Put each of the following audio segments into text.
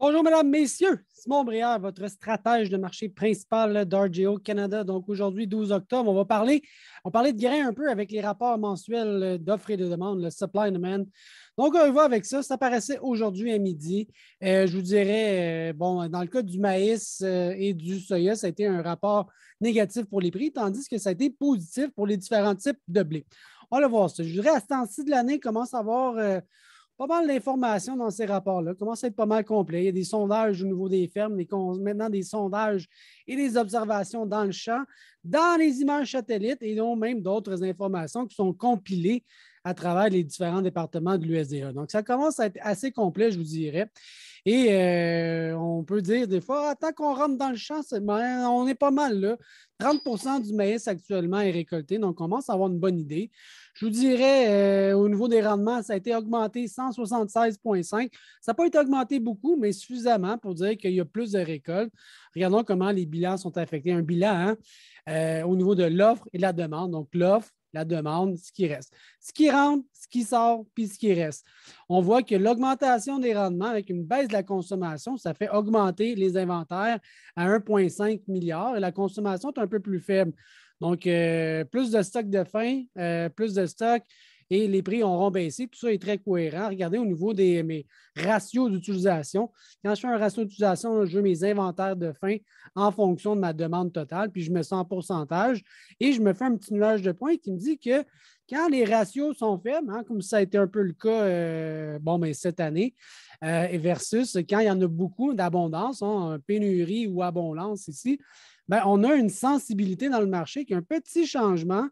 Bonjour, mesdames, messieurs. Simon Brière, votre stratège de marché principal d'RGO Canada. Donc, aujourd'hui, 12 octobre, on va parler, on parlait de grain un peu avec les rapports mensuels d'offres et de demandes, le supply and demand. Donc, on va avec ça. Ça paraissait aujourd'hui à midi. Euh, je vous dirais, euh, bon, dans le cas du maïs euh, et du soya, ça a été un rapport négatif pour les prix, tandis que ça a été positif pour les différents types de blé. On va voir ça. Je dirais, à ce temps-ci de l'année, commence à avoir pas mal d'informations dans ces rapports-là. Commence à être pas mal complet. Il y a des sondages au niveau des fermes, maintenant des sondages et des observations dans le champ, dans les images satellites et ont même d'autres informations qui sont compilées à travers les différents départements de l'USDA. Donc, ça commence à être assez complet, je vous dirais. Et euh, on peut dire des fois, ah, tant qu'on rentre dans le champ, on est pas mal là. 30 du maïs actuellement est récolté, donc on commence à avoir une bonne idée. Je vous dirais, euh, au niveau des rendements, ça a été augmenté 176,5. Ça n'a pas été augmenté beaucoup, mais suffisamment pour dire qu'il y a plus de récoltes. Regardons comment les bilans sont affectés. Un bilan hein, euh, au niveau de l'offre et de la demande. Donc, l'offre la demande, ce qui reste. Ce qui rentre, ce qui sort, puis ce qui reste. On voit que l'augmentation des rendements avec une baisse de la consommation, ça fait augmenter les inventaires à 1,5 milliard et la consommation est un peu plus faible. Donc, euh, plus de stocks de fin, euh, plus de stocks et les prix auront baissé. Tout ça est très cohérent. Regardez au niveau des mes ratios d'utilisation. Quand je fais un ratio d'utilisation, je veux mes inventaires de fin en fonction de ma demande totale, puis je me sens en pourcentage et je me fais un petit nuage de points qui me dit que quand les ratios sont faibles, hein, comme ça a été un peu le cas mais euh, ben, cette année, euh, et versus quand il y en a beaucoup d'abondance, hein, pénurie ou abondance ici, ben, on a une sensibilité dans le marché qui a un petit changement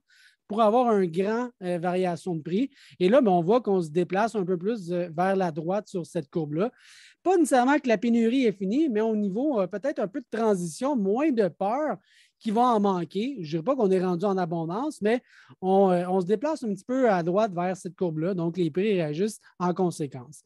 pour avoir une grande euh, variation de prix. Et là, ben, on voit qu'on se déplace un peu plus euh, vers la droite sur cette courbe-là. Pas nécessairement que la pénurie est finie, mais au niveau euh, peut-être un peu de transition, moins de peur qui va en manquer. Je ne dirais pas qu'on est rendu en abondance, mais euh, on, se déplace un petit peu à droite vers cette courbe-là. Donc, les prix réagissent en conséquence.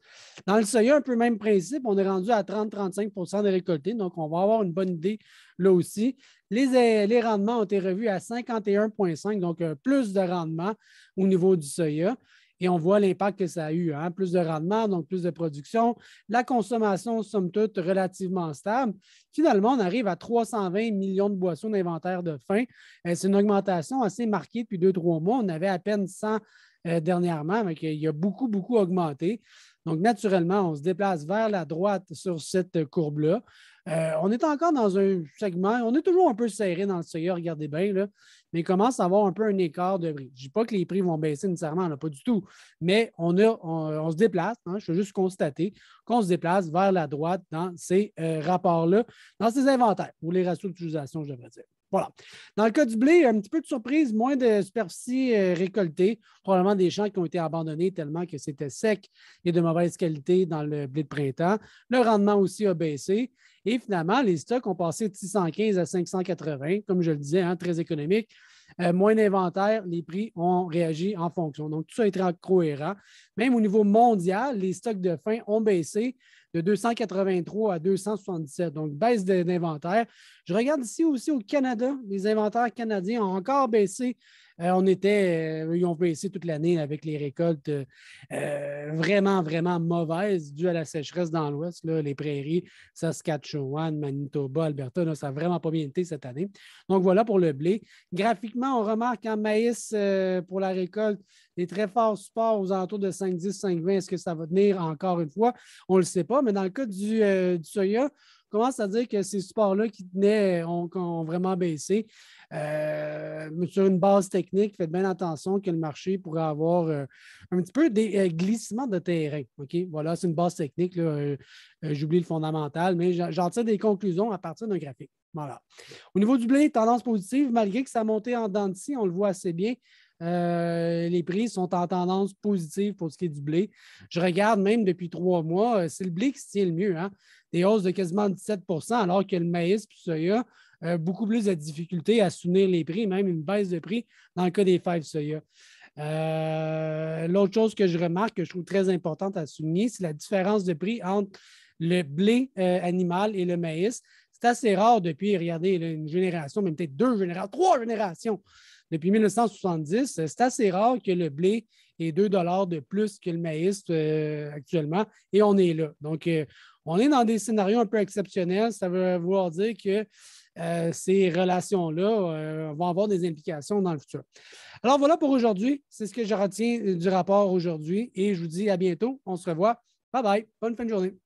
Dans le soya, un peu même principe, on est rendu à 30-35 de récoltés. Donc, on va avoir une bonne idée là aussi. Les, euh, rendements ont été revus à 51,5, donc euh, plus de rendement au niveau du soya et on voit l'impact que ça a eu. Hein. Plus de rendement, donc plus de production. La consommation, somme toute, relativement stable. Finalement, on arrive à 320 millions de boissons d'inventaire de faim. Euh, c'est une augmentation assez marquée depuis deux, trois mois. On avait à peine 100 euh, dernièrement, mais qu'il a beaucoup, beaucoup augmenté. Donc, naturellement, on se déplace vers la droite sur cette courbe-là. Euh, on est encore dans un segment, on est toujours un peu serré dans le seuil, regardez bien, mais il commence à avoir un peu un écart de prix. Je ne dis pas que les prix vont baisser nécessairement, pas du tout, mais on, on, se déplace, hein. je veux juste constater qu'on se déplace vers la droite dans ces euh, rapports-là, dans ces inventaires, ou les ratios d'utilisation, je devrais dire. Voilà. Dans le cas du blé, un petit peu de surprise, moins de superficie euh, récoltée, probablement des champs qui ont été abandonnés tellement que c'était sec et de mauvaise qualité dans le blé de printemps. Le rendement aussi a baissé. Et finalement, les stocks ont passé de 615 à 580, comme je le disais, hein, très économique. Euh, moins d'inventaire, les prix ont réagi en fonction. Donc, tout ça est très cohérent. Même au niveau mondial, les stocks de fin ont baissé, de 283 à 277, donc baisse d'inventaire. Je regarde ici aussi au Canada, les inventaires canadiens ont encore baissé. Euh, on était, euh, ils ont baissé toute l'année avec les récoltes euh, vraiment, vraiment mauvaises dues à la sécheresse dans l'Ouest, les prairies, Saskatchewan, Manitoba, Alberta, ça n'a vraiment pas bien été cette année. Donc voilà pour le blé. Graphiquement, on remarque en maïs pour la récolte, des très forts supports aux alentours de 5-10, 5-20. Est-ce que ça va tenir encore une fois? On ne le sait pas, mais dans le cas euh, du, Soya, on commence à dire que ces supports-là qui tenaient euh, ont, vraiment baissé. Euh, sur une base technique, faites bien attention que le marché pourrait avoir un petit peu des glissements de terrain. Voilà, c'est une base technique. J'oublie le fondamental, mais j'en tire des conclusions à partir d'un graphique. Au niveau du blé, tendance positive, malgré que ça a monté en dents de on le voit assez bien. Euh, les prix sont en tendance positive pour ce qui est du blé. Je regarde même depuis trois mois, euh, c'est le blé qui se tient le mieux. Hein. Des hausses de quasiment 17 alors que le maïs et le soya, euh, beaucoup plus de difficultés à soutenir les prix, même une baisse de prix dans le cas des fèves soya. L'autre chose que je remarque, que je trouve très importante à souligner, c'est la différence de prix entre le blé animal et le maïs. C'est assez rare depuis, regardez, une génération, même peut-être deux générations, trois générations depuis 1970. Euh, c'est assez rare que le blé ait 2 de plus que le maïs euh, actuellement, et on est là. Donc, euh, on est dans des scénarios un peu exceptionnels. Ça veut vouloir dire que ces relations-là vont avoir des implications dans le futur. Alors voilà pour aujourd'hui. C'est ce que je retiens du rapport aujourd'hui et je vous dis à bientôt. On se revoit. Bye bye. Bonne fin de journée.